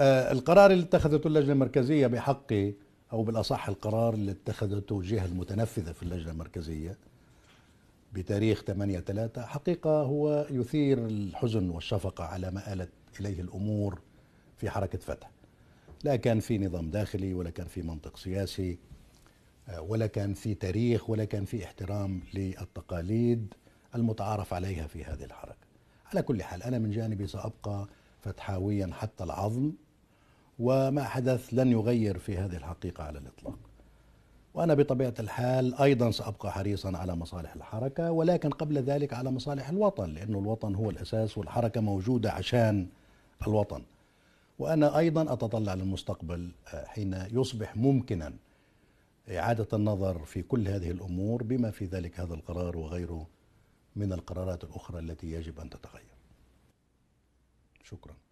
آه، القرار اللي اتخذته اللجنة المركزية بحقي أو بالأصح القرار اللي اتخذته الجهة المتنفذة في اللجنة المركزية بتاريخ 8 3 حقيقة هو يثير الحزن والشفقة على ما آلت إليه الأمور في حركة فتح لا كان في نظام داخلي ولا كان في منطق سياسي آه، ولا كان في تاريخ ولا كان في احترام للتقاليد المتعارف عليها في هذه الحركة على كل حال أنا من جانبي سأبقى فتحاويا حتى العظم وما حدث لن يغير في هذه الحقيقة على الإطلاق وأنا بطبيعة الحال أيضا سأبقى حريصا على مصالح الحركة ولكن قبل ذلك على مصالح الوطن لأن الوطن هو الأساس والحركة موجودة عشان الوطن وأنا أيضا أتطلع للمستقبل آه، حين يصبح ممكنا إعادة النظر في كل هذه الأمور بما في ذلك هذا القرار وغيره من القرارات الأخرى التي يجب أن تتغير شكراً